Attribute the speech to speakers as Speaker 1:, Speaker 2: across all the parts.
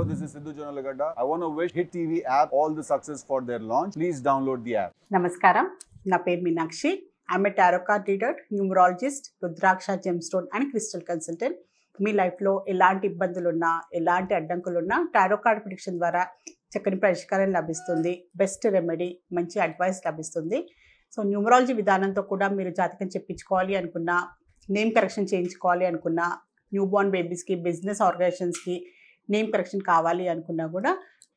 Speaker 1: Hello, this is Sidhu Jonalagada. I want to wish hit TV app all the success for their launch please download the app నమస్కారం నా పేరు Meenakshi am a tarot card reader numerologist rudraksha gemstone and crystal consultant మీ లైఫ్లో ఎలాంటి ఇబ్బందులు ఉన్నా ఎలాంటి అడ్డంకులు ఉన్నా టారో కార్డ్ ప్రిడిక్షన్ ద్వారా చక్కని పరిష్కారం లభిస్తుంది బెస్ట్ రెమెడీ మంచి అడ్వైస్ లభిస్తుంది సో న్యూమరాలజీ విధానంతో కూడా మీరు జాతకం చెప్పించుకోవాలి అనుకున్నా నేమ్ కరెక్షన్ చేయించుకోవాలి అనుకున్నా బోర్న్ బేబీస్కి బిజినెస్ ఆర్గనైజేషన్స్కి నేమ్ కరెక్షన్ కావాలి అనుకున్నా కూడా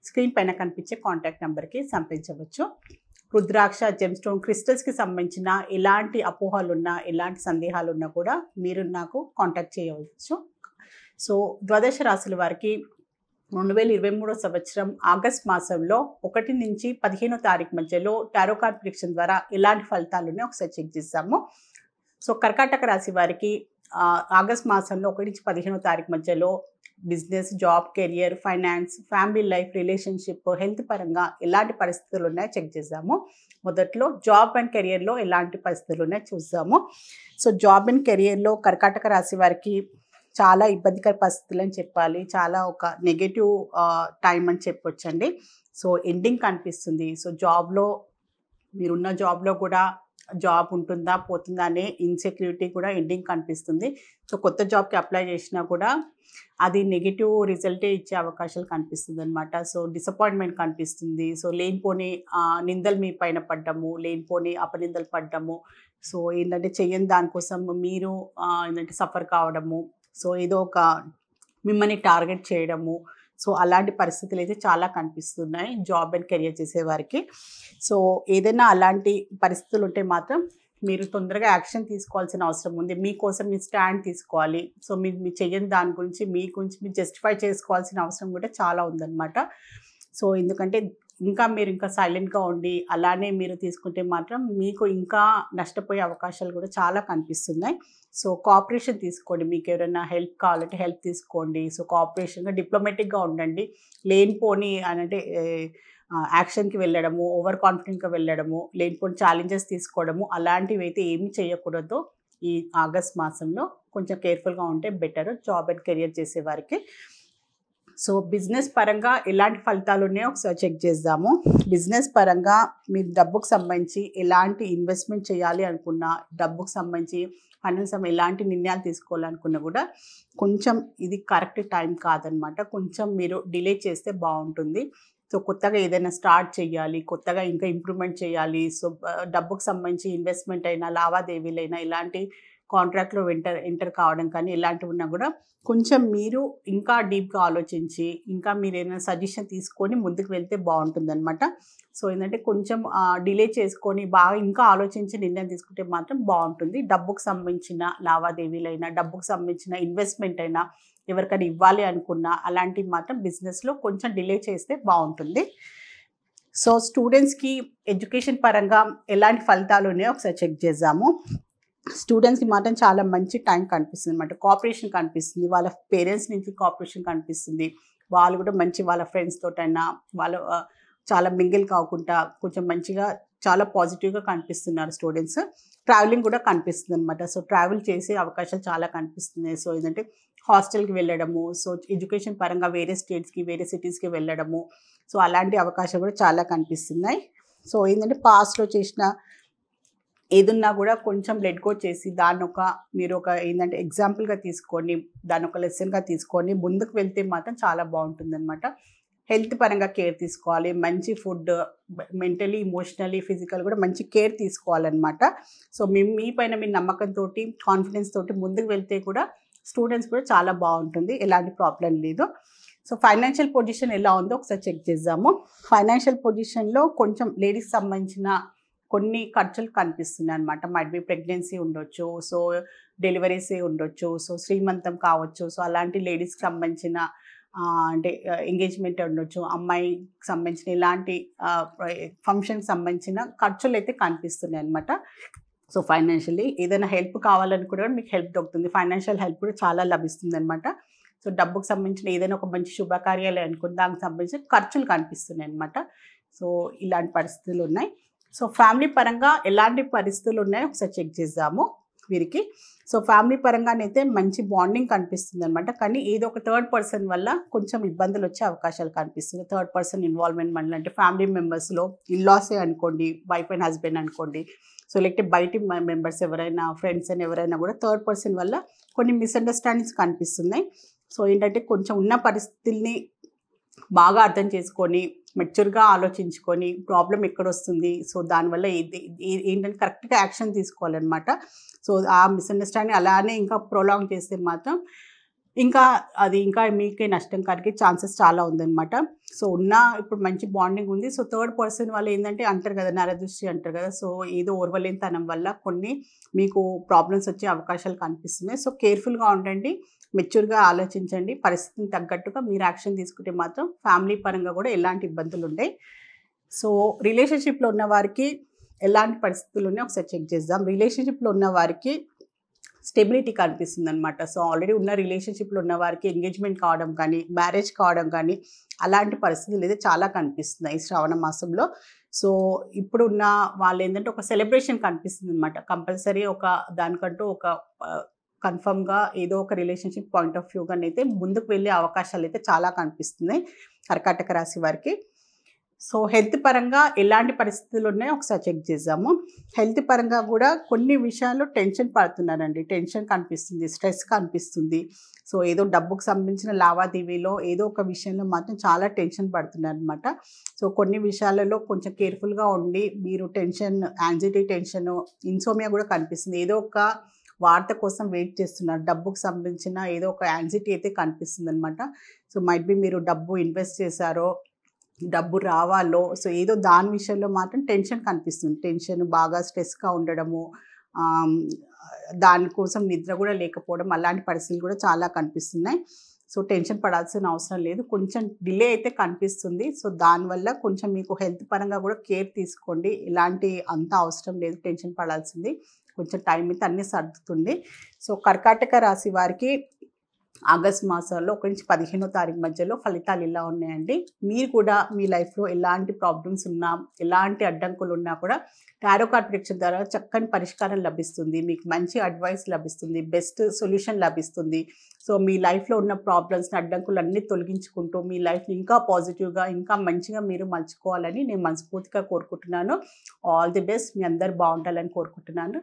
Speaker 1: స్క్రీన్ పైన కనిపించే కాంటాక్ట్ నెంబర్కి సంప్రదించవచ్చు రుద్రాక్ష జెమ్స్టోన్ క్రిస్టల్స్కి సంబంధించిన ఎలాంటి ఉన్నా ఎలాంటి సందేహాలున్నా కూడా మీరు నాకు కాంటాక్ట్ చేయవచ్చు సో ద్వాదశ రాశుల వారికి రెండు వేల ఇరవై మూడో సంవత్సరం ఆగస్ట్ మాసంలో ఒకటి నుంచి పదిహేనో తారీఖు మధ్యలో టారో కార్డ్ ప్రిడిక్షన్ ద్వారా ఎలాంటి ఫలితాలు ఒకసారి చెక్ చేస్తాము సో కర్కాటక రాశి వారికి ఆగస్ట్ మాసంలో ఒకటి నుంచి పదిహేనో తారీఖు మధ్యలో business job career finance family life relationship health పరంగా ఎలాంటి పరిస్థితులు ఉన్నాయో చెక్ చేసాము మొదట్లో జాబ్ అండ్ కెరియర్లో ఎలాంటి పరిస్థితులు ఉన్నాయో చూసాము సో జాబ్ అండ్ కెరియర్లో కర్కాటక రాశి వారికి చాలా ఇబ్బందికర పరిస్థితులు అని చెప్పాలి చాలా ఒక నెగటివ్ టైం అని చెప్పొచ్చండి సో ఎండింగ్ కనిపిస్తుంది సో జాబ్లో మీరున్న జాబ్లో కూడా జాబ్ ఉంటుందా పోతుందా అనే ఇన్సెక్యూరిటీ కూడా ఎండింగ్ కనిపిస్తుంది సో కొత్త జాబ్కి అప్లై చేసినా కూడా అది నెగిటివ్ రిజల్టే ఇచ్చే అవకాశాలు కనిపిస్తుంది అనమాట సో డిసప్పాయింట్మెంట్ కనిపిస్తుంది సో లేనిపోని నిందలు మీ పైన పడ్డము లేనిపోని అపనిందలు పడ్డము సో ఏంటంటే చెయ్యని దానికోసం మీరు ఏంటంటే సఫర్ కావడము సో ఏదో ఒక మిమ్మల్ని టార్గెట్ చేయడము సో అలాంటి పరిస్థితులు అయితే చాలా కనిపిస్తున్నాయి జాబ్ అండ్ కెరియర్ చేసేవారికి సో ఏదైనా అలాంటి పరిస్థితులు ఉంటే మాత్రం మీరు తొందరగా యాక్షన్ తీసుకోవాల్సిన అవసరం ఉంది మీకోసం మీ స్టాండ్ తీసుకోవాలి సో మీరు మీ చెయ్యని దాని గురించి మీ గురించి మీరు జస్టిఫై చేసుకోవాల్సిన అవసరం కూడా చాలా ఉందన్నమాట సో ఎందుకంటే ఇంకా మీరు ఇంకా సైలెంట్గా ఉండి అలానే మీరు తీసుకుంటే మాత్రం మీకు ఇంకా నష్టపోయే అవకాశాలు కూడా చాలా కనిపిస్తున్నాయి సో కోఆపరేషన్ తీసుకోండి మీకు ఎవరైనా హెల్ప్ కావాలంటే హెల్ప్ తీసుకోండి సో కోఆపరేషన్గా డిప్లొమాటిక్గా ఉండండి లేనిపోని అంటే యాక్షన్కి వెళ్ళడము ఓవర్ కాన్ఫిడెంట్గా వెళ్ళడము లేనిపోని ఛాలెంజెస్ తీసుకోవడము అలాంటివి అయితే ఏమి చేయకూడదు ఈ ఆగస్ట్ మాసంలో కొంచెం కేర్ఫుల్గా ఉంటే బెటర్ జాబ్ అండ్ కెరియర్ చేసేవారికి వారికి సో బిజినెస్ పరంగా ఎలాంటి ఫలితాలు ఉన్నాయో ఒకసారి చెక్ చేద్దాము బిజినెస్ పరంగా మీరు డబ్బుకు సంబంధించి ఎలాంటి ఇన్వెస్ట్మెంట్ చేయాలి అనుకున్నా డబ్బుకు సంబంధించి కనీసం ఎలాంటి నిర్ణయాలు తీసుకోవాలనుకున్నా కూడా కొంచెం ఇది కరెక్ట్ టైం కాదనమాట కొంచెం మీరు డిలే చేస్తే బాగుంటుంది సో కొత్తగా ఏదైనా స్టార్ట్ చేయాలి కొత్తగా ఇంకా ఇంప్రూవ్మెంట్ చేయాలి సో డబ్బుకు సంబంధించి ఇన్వెస్ట్మెంట్ అయినా లావాదేవీలైనా ఇలాంటి కాంట్రాక్ట్లో ఎంటర్ ఎంటర్ కావడం కానీ ఇలాంటివి ఉన్నా కూడా కొంచెం మీరు ఇంకా డీప్గా ఆలోచించి ఇంకా మీరు ఏమైనా సజెషన్ తీసుకొని ముందుకు వెళ్తే అనమాట సో ఏంటంటే కొంచెం డిలే చేసుకొని బాగా ఇంకా ఆలోచించి నిర్ణయం తీసుకుంటే మాత్రం బాగుంటుంది డబ్బుకు సంబంధించిన లావాదేవీలైనా డబ్బుకు సంబంధించిన ఇన్వెస్ట్మెంట్ అయినా ఎవరికైనా ఇవ్వాలి అనుకున్నా అలాంటివి మాత్రం బిజినెస్లో కొంచెం డిలే చేస్తే బాగుంటుంది సో స్టూడెంట్స్కి ఎడ్యుకేషన్ పరంగా ఎలాంటి ఫలితాలు ఉన్నాయో ఒకసారి చెక్ చేద్దాము స్టూడెంట్స్కి మాత్రం చాలా మంచి టైం కనిపిస్తుంది అనమాట కాపరేషన్ కనిపిస్తుంది వాళ్ళ పేరెంట్స్ నుంచి కాపరేషన్ కనిపిస్తుంది వాళ్ళు కూడా మంచి వాళ్ళ ఫ్రెండ్స్ తోటైనా వాళ్ళ చాలా మింగిల్ కాకుండా కొంచెం మంచిగా చాలా పాజిటివ్గా కనిపిస్తున్నారు స్టూడెంట్స్ ట్రావెలింగ్ కూడా కనిపిస్తుంది అనమాట సో ట్రావెల్ చేసే అవకాశాలు చాలా కనిపిస్తున్నాయి సో ఏంటంటే హాస్టల్కి వెళ్ళడము సో ఎడ్యుకేషన్ పరంగా వేరే స్టేట్స్కి వేరే సిటీస్కి వెళ్ళడము సో అలాంటి అవకాశాలు కూడా చాలా కనిపిస్తున్నాయి సో ఏంటంటే పాస్ట్లో చేసిన ఏదున్నా కూడా కొంచెం లెట్ గో చేసి దాన్ని ఒక మీరు ఒక ఏంటంటే ఎగ్జాంపుల్గా తీసుకొని దాన్ని ఒక లెసన్గా తీసుకొని ముందుకు వెళ్తే మాత్రం చాలా బాగుంటుంది అనమాట హెల్త్ పరంగా కేర్ తీసుకోవాలి మంచి ఫుడ్ మెంటలీ ఇమోషనలీ ఫిజికల్ కూడా మంచి కేర్ తీసుకోవాలన్నమాట సో మీ మీ పైన మీ నమ్మకంతో కాన్ఫిడెన్స్ తోటి ముందుకు వెళ్తే కూడా స్టూడెంట్స్ కూడా చాలా బాగుంటుంది ఎలాంటి ప్రాబ్లం లేదు సో ఫైనాన్షియల్ పొజిషన్ ఎలా ఉందో ఒకసారి చెక్ చేద్దాము ఫైనాన్షియల్ పొజిషన్లో కొంచెం లేడీస్ సంబంధించిన కొన్ని ఖర్చులు కనిపిస్తున్నాయి అనమాట బి ప్రెగ్నెన్సీ ఉండొచ్చు సో డెలివరీస్ ఉండొచ్చు సో శ్రీమంతం కావచ్చు సో అలాంటి లేడీస్కి సంబంధించిన అంటే ఎంగేజ్మెంట్ ఉండొచ్చు అమ్మాయికి సంబంధించిన ఇలాంటి ఫంక్షన్కి సంబంధించిన ఖర్చులు అయితే కనిపిస్తున్నాయి అనమాట సో ఫైనాన్షియలీ ఏదైనా హెల్ప్ కావాలని కూడా మీకు హెల్ప్ దొరుకుతుంది ఫైనాన్షియల్ హెల్ప్ కూడా చాలా లభిస్తుంది అనమాట సో డబ్బుకు సంబంధించిన ఏదైనా ఒక మంచి శుభకార్యాలు అనుకుని దానికి సంబంధించిన ఖర్చులు కనిపిస్తున్నాయి అనమాట సో ఇలాంటి పరిస్థితులు ఉన్నాయి సో ఫ్యామిలీ పరంగా ఎలాంటి పరిస్థితులు ఉన్నాయో ఒకసారి చెక్ చేద్దాము వీరికి సో ఫ్యామిలీ పరంగానైతే మంచి బాండింగ్ కనిపిస్తుంది అనమాట కానీ ఏదో ఒక థర్డ్ పర్సన్ వల్ల కొంచెం ఇబ్బందులు వచ్చే అవకాశాలు కనిపిస్తుంది థర్డ్ పర్సన్ ఇన్వాల్వ్మెంట్ మళ్ళీ అంటే ఫ్యామిలీ మెంబర్స్లో ఇల్లాసే అనుకోండి వైఫ్ అండ్ హస్బెండ్ అనుకోండి సో లేకపోతే బయట మెంబర్స్ ఎవరైనా ఫ్రెండ్స్ అని ఎవరైనా కూడా థర్డ్ పర్సన్ వల్ల కొన్ని మిస్అండర్స్టాండింగ్స్ కనిపిస్తున్నాయి సో ఏంటంటే కొంచెం ఉన్న పరిస్థితుల్ని బాగా అర్థం చేసుకొని మెచ్యూర్గా ఆలోచించుకొని ప్రాబ్లం ఎక్కడ వస్తుంది సో దానివల్ల ఏంటంటే కరెక్ట్గా యాక్షన్ తీసుకోవాలన్నమాట సో ఆ మిస్అండర్స్టాండింగ్ అలానే ఇంకా ప్రొలాంగ్ చేస్తే మాత్రం ఇంకా అది ఇంకా మీకే నష్టం కలిగే ఛాన్సెస్ చాలా ఉందన్నమాట సో ఉన్న ఇప్పుడు మంచి బాండింగ్ ఉంది సో థర్డ్ పర్సన్ వాళ్ళు ఏంటంటే అంటారు కదా నరదృష్టి అంటారు కదా సో ఏదో ఓర్వలేనితనం వల్ల కొన్ని మీకు ప్రాబ్లమ్స్ వచ్చే అవకాశాలు కనిపిస్తున్నాయి సో కేర్ఫుల్గా ఉండండి మెచ్యూర్గా ఆలోచించండి పరిస్థితిని తగ్గట్టుగా మీరు యాక్షన్ తీసుకుంటే మాత్రం ఫ్యామిలీ పరంగా కూడా ఎలాంటి ఇబ్బందులు ఉంటాయి సో రిలేషన్షిప్లో ఉన్న వారికి ఎలాంటి పరిస్థితులు ఉన్నాయి ఒకసారి చెక్ చేద్దాం రిలేషన్షిప్లో ఉన్న వారికి స్టెబిలిటీ కనిపిస్తుంది అనమాట సో ఆల్రెడీ ఉన్న రిలేషన్షిప్లో ఉన్న వారికి ఎంగేజ్మెంట్ కావడం కానీ మ్యారేజ్ కావడం కానీ అలాంటి పరిస్థితులు అయితే చాలా కనిపిస్తున్నాయి శ్రావణ మాసంలో సో ఇప్పుడున్న వాళ్ళు ఏంటంటే ఒక సెలబ్రేషన్ కనిపిస్తుంది అనమాట కంపల్సరీ ఒక దానికంటూ ఒక కన్ఫర్మ్గా ఏదో ఒక రిలేషన్షిప్ పాయింట్ ఆఫ్ వ్యూగానైతే అయితే ముందుకు వెళ్ళే అవకాశాలు అయితే చాలా కనిపిస్తున్నాయి కర్కాటక రాశి వారికి సో హెల్త్ పరంగా ఎలాంటి పరిస్థితులు ఉన్నాయో ఒకసారి చెక్ చేద్దాము హెల్త్ పరంగా కూడా కొన్ని విషయాల్లో టెన్షన్ పడుతున్నారండి టెన్షన్ కనిపిస్తుంది స్ట్రెస్ కనిపిస్తుంది సో ఏదో డబ్బుకు సంబంధించిన లావాదేవీలో ఏదో ఒక విషయంలో మాత్రం చాలా టెన్షన్ పడుతున్నారనమాట సో కొన్ని విషయాలలో కొంచెం కేర్ఫుల్గా ఉండి మీరు టెన్షన్ యాంగ్జైటీ టెన్షన్ ఇన్సోమియా కూడా కనిపిస్తుంది ఏదో ఒక వార్త కోసం వెయిట్ చేస్తున్నారు డబ్బుకు సంబంధించిన ఏదో ఒక యాంగ్జైటీ అయితే కనిపిస్తుంది అనమాట సో మైట్ బి మీరు డబ్బు ఇన్వెస్ట్ చేశారో డబ్బు రావాలో సో ఏదో దాని విషయంలో మాత్రం టెన్షన్ కనిపిస్తుంది టెన్షన్ బాగా స్ట్రెస్గా ఉండడము దానికోసం నిద్ర కూడా లేకపోవడం అలాంటి పరిస్థితులు కూడా చాలా కనిపిస్తున్నాయి సో టెన్షన్ పడాల్సిన అవసరం లేదు కొంచెం డిలే అయితే కనిపిస్తుంది సో దానివల్ల కొంచెం మీకు హెల్త్ పరంగా కూడా కేర్ తీసుకోండి ఇలాంటి అంత అవసరం లేదు టెన్షన్ పడాల్సింది కొంచెం టైం అయితే అన్నీ సర్దుతుంది సో కర్కాటక రాశి వారికి ఆగస్ట్ మాసంలో ఒకటి నుంచి పదిహేనో తారీఖు మధ్యలో ఫలితాలు ఇలా ఉన్నాయండి మీరు కూడా మీ లైఫ్లో ఎలాంటి ప్రాబ్లమ్స్ ఉన్నా ఎలాంటి అడ్డంకులు ఉన్నా కూడా టారో కార్డ్ ప్రిడిక్షన్ ద్వారా చక్కని పరిష్కారం లభిస్తుంది మీకు మంచి అడ్వైస్ లభిస్తుంది బెస్ట్ సొల్యూషన్ లభిస్తుంది సో మీ లైఫ్లో ఉన్న ప్రాబ్లమ్స్ అడ్డంకులు అన్నీ తొలగించుకుంటూ మీ లైఫ్ ఇంకా పాజిటివ్గా ఇంకా మంచిగా మీరు మలుచుకోవాలని నేను మనస్ఫూర్తిగా కోరుకుంటున్నాను ఆల్ ది బెస్ట్ మీ అందరు బాగుండాలని కోరుకుంటున్నాను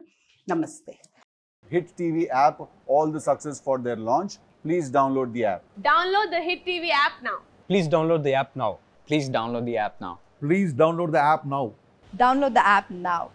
Speaker 1: నమస్తే hit TV app all the success for their launch please download the app. Download the Hit TV app now. Please download the app now. Please download the app now. Please download the app now. Download the app now.